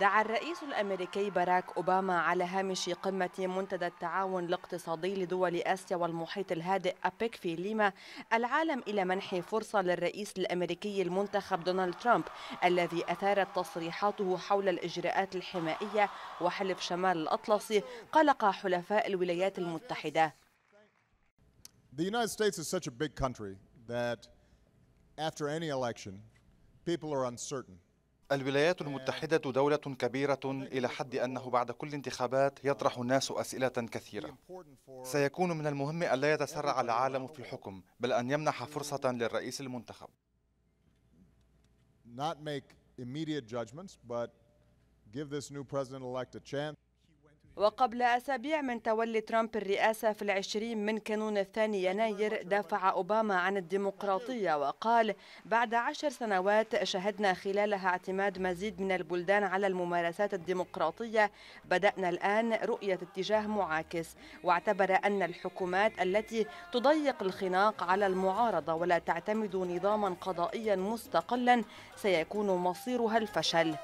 دعا الرئيس الامريكي باراك اوباما على هامش قمه منتدى التعاون الاقتصادي لدول اسيا والمحيط الهادئ ابيك في ليما العالم الى منح فرصه للرئيس الامريكي المنتخب دونالد ترامب الذي اثارت تصريحاته حول الاجراءات الحمائيه وحلف شمال الاطلسي قلق حلفاء الولايات المتحده. The United States is such a big country that after any election people are uncertain. الولايات آه. المتحدة دولة كبيرة إلى حد أنه بعد كل انتخابات يطرح الناس أسئلة كثيرة سيكون من المهم أن لا يتسرع العالم في الحكم بل أن يمنح فرصة للرئيس المنتخب not make immediate judgments, but give this new president-elect a chance. وقبل أسابيع من تولي ترامب الرئاسة في العشرين من كانون الثاني يناير دافع أوباما عن الديمقراطية وقال بعد عشر سنوات شهدنا خلالها اعتماد مزيد من البلدان على الممارسات الديمقراطية بدأنا الآن رؤية اتجاه معاكس واعتبر أن الحكومات التي تضيق الخناق على المعارضة ولا تعتمد نظاما قضائيا مستقلا سيكون مصيرها الفشل